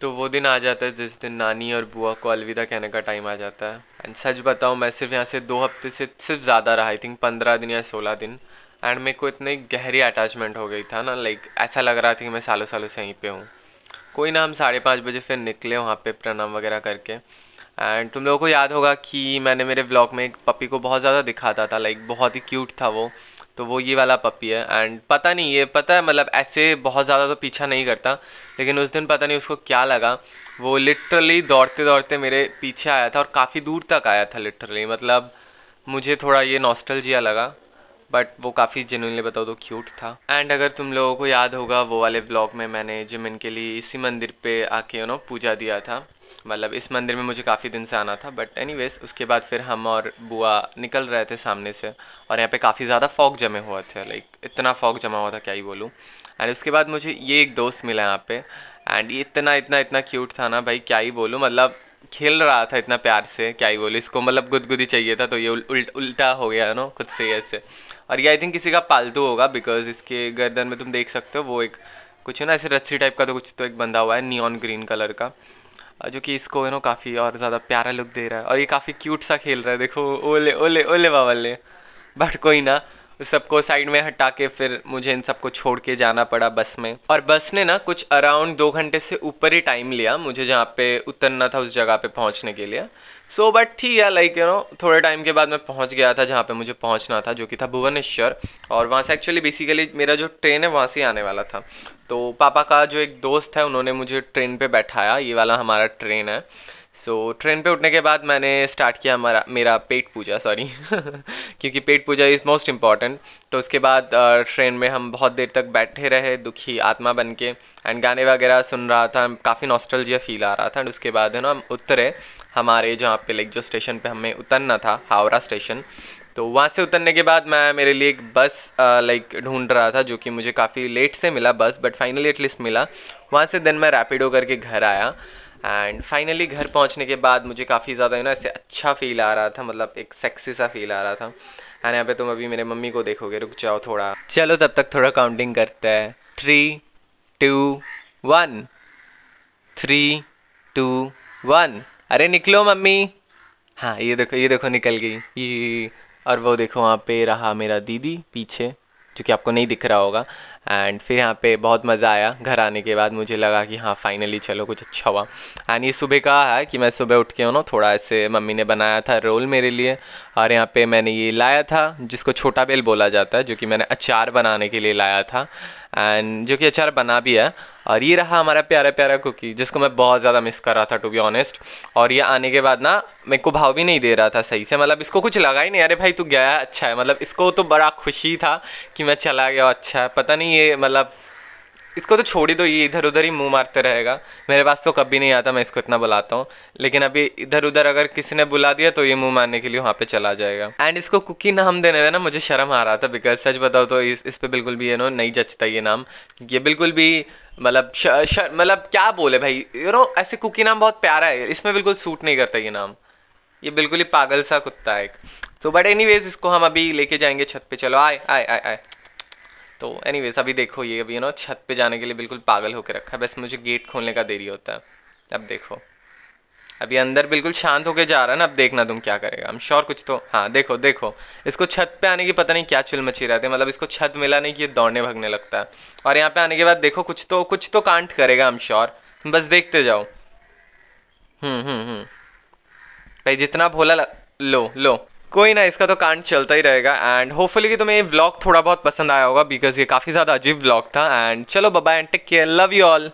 तो वो दिन आ जाता है जिस दिन नानी और बुआ को अलविदा कहने का टाइम आ जाता है एंड सच बताऊँ मैं सिर्फ यहाँ से दो हफ्ते से सिर्फ ज़्यादा रहा आई थिंक पंद्रह दिन या सोलह दिन एंड मेरे को इतनी गहरी अटैचमेंट हो गई था ना लाइक ऐसा लग रहा था कि मैं सालों सालों से यहीं पे हूँ कोई ना हम साढ़े पाँच बजे फिर निकले वहाँ पे प्रणाम वगैरह करके एंड तुम लोगों को याद होगा कि मैंने मेरे ब्लॉग में एक पपी को बहुत ज़्यादा दिखाता था लाइक बहुत ही क्यूट था वो तो वो ये वाला पप्पी है एंड पता नहीं ये पता है मतलब ऐसे बहुत ज़्यादा तो पीछा नहीं करता लेकिन उस दिन पता नहीं उसको क्या लगा वो लिटरली दौड़ते दौड़ते मेरे पीछे आया था और काफ़ी दूर तक आया था लिटरली मतलब मुझे थोड़ा ये नॉस्टल लगा बट वो काफ़ी जेनुनली बताओ तो क्यूट था एंड अगर तुम लोगों को याद होगा वो वाले ब्लॉग में मैंने जिमिन के लिए इसी मंदिर पे आके यू नो पूजा दिया था मतलब इस मंदिर में मुझे काफ़ी दिन से आना था बट एनी उसके बाद फिर हम और बुआ निकल रहे थे सामने से और यहाँ पे काफ़ी ज़्यादा फॉक जमे हुआ थे लाइक इतना फॉक जमा हुआ था क्या ही बोलूँ एंड उसके बाद मुझे ये एक दोस्त मिला यहाँ पे एंड ये इतना इतना इतना क्यूट था ना भाई क्या ही बोलूँ मतलब खेल रहा था इतना प्यार से क्या ही बोलूँ इसको मतलब गुदगुदी चाहिए था तो ये उल, उल, उल्टा हो गया ना खुद से ऐसे और ये आई थिंक किसी का पालतू होगा बिकॉज इसके गर्दन में तुम देख सकते हो वो एक कुछ है ना ऐसे रस्सी टाइप का तो कुछ तो एक बंधा हुआ है नियॉन ग्रीन कलर का जो कि इसको यू नो काफ़ी और ज़्यादा प्यारा लुक दे रहा है और ये काफ़ी क्यूट सा खेल रहा है देखो ओले ओले ओले बावले बट कोई ना उस सबको साइड में हटा के फिर मुझे इन सबको छोड़ के जाना पड़ा बस में और बस ने ना कुछ अराउंड दो घंटे से ऊपर ही टाइम लिया मुझे जहाँ पे उतरना था उस जगह पे पहुँचने के लिए सो बट ठीक है लाइक यू नो थोड़े टाइम के बाद मैं पहुँच गया था जहाँ पे मुझे पहुँचना था जो कि था भुवनेश्वर और वहाँ से एक्चुअली बेसिकली मेरा जो ट्रेन है वहाँ से आने वाला था तो पापा का जो एक दोस्त है उन्होंने मुझे ट्रेन पे बैठाया ये वाला हमारा ट्रेन है सो so, ट्रेन पे उठने के बाद मैंने स्टार्ट किया हमारा मेरा पेट पूजा सॉरी क्योंकि पेट पूजा इज़ मोस्ट इम्पॉर्टेंट तो उसके बाद ट्रेन में हम बहुत देर तक बैठे रहे दुखी आत्मा बन के एंड गाने वगैरह सुन रहा था काफ़ी नॉस्टलजिया फील आ रहा था एंड उसके बाद है ना हम उतरे हमारे जहाँ पे लाइक जो स्टेशन पे हमें उतरना था हावड़ा स्टेशन तो वहाँ से उतरने के बाद मैं मेरे लिए एक बस लाइक ढूंढ रहा था जो कि मुझे काफ़ी लेट से मिला बस बट फाइनली एटलीस्ट मिला वहाँ से देन मैं रैपिडो करके घर आया एंड फाइनली घर पहुंचने के बाद मुझे काफ़ी ज़्यादा ना इससे अच्छा फील आ रहा था मतलब एक सेक्सी सा फील आ रहा था एंड यहाँ पे तुम अभी मेरे मम्मी को देखोगे रुक जाओ थोड़ा चलो तब तक थोड़ा काउंटिंग करते हैं three two one three two one अरे निकलो मम्मी हाँ ये देखो ये देखो निकल गई ये और वो देखो वहाँ पे रहा मेरा दीदी पीछे जो कि आपको नहीं दिख रहा होगा एंड फिर यहाँ पे बहुत मज़ा आया घर आने के बाद मुझे लगा कि हाँ फाइनली चलो कुछ अच्छा हुआ एंड ये सुबह का है कि मैं सुबह उठ के हूँ ना थोड़ा ऐसे मम्मी ने बनाया था रोल मेरे लिए और यहाँ पे मैंने ये लाया था जिसको छोटा बेल बोला जाता है जो कि मैंने अचार बनाने के लिए लाया था एंड जो कि अचार बना भी है और ये रहा हमारा प्यारा प्यारा कुकी जिसको मैं बहुत ज़्यादा मिस कर रहा था टू बी ऑनेस्ट और ये आने के बाद ना मेरे को भाव भी नहीं दे रहा था सही से मतलब इसको कुछ लगा ही नहीं अरे भाई तू गया अच्छा है मतलब इसको तो बड़ा खुशी था कि मैं चला गया अच्छा है पता नहीं ये मतलब इसको तो छोड़ ही दो ये इधर उधर ही मुंह मारते रहेगा मेरे पास तो कभी नहीं आता मैं इसको इतना बुलाता हूँ लेकिन अभी इधर उधर अगर किसी ने बुला दिया तो ये मुंह मारने के लिए वहाँ पे चला जाएगा एंड इसको कुकी नाम देने में ना मुझे शर्म आ रहा था बिकॉज सच बताओ तो इस इस पर बिल्कुल भी यू नो नहीं जचता ये नाम ये बिल्कुल भी मतलब मतलब क्या बोले भाई यू नो ऐसे कुकी नाम बहुत प्यारा है इसमें बिल्कुल सूट नहीं करता ये नाम ये बिल्कुल ही पागल सा कुत्ता है एक तो बट एनी इसको हम अभी लेके जाएंगे छत पे चलो आए आए आए आए तो एनी अभी देखो ये अभी यू नो छत पे जाने के लिए बिल्कुल पागल होकर रखा है बस मुझे गेट खोलने का देरी होता है अब देखो अभी अंदर बिल्कुल शांत होकर जा रहा है ना अब देखना तुम क्या करेगा हम श्योर कुछ तो हाँ देखो देखो इसको छत पे आने की पता नहीं क्या चुल मची रहती है मतलब इसको छत मिला नहीं कि ये दौड़ने भागने लगता है और यहाँ पे आने के बाद देखो कुछ तो कुछ तो कांट करेगा हम श्योर तुम बस देखते जाओ हम्म हम्म हम्म भाई जितना भोला लग... लो लो कोई ना इसका तो कांड चलता ही रहेगा एंड होपफुली कि तुम्हें ये व्लॉग थोड़ा बहुत पसंद आया होगा बिकॉज ये काफ़ी ज़्यादा अजीब व्लॉग था एंड चलो bye and take care love you all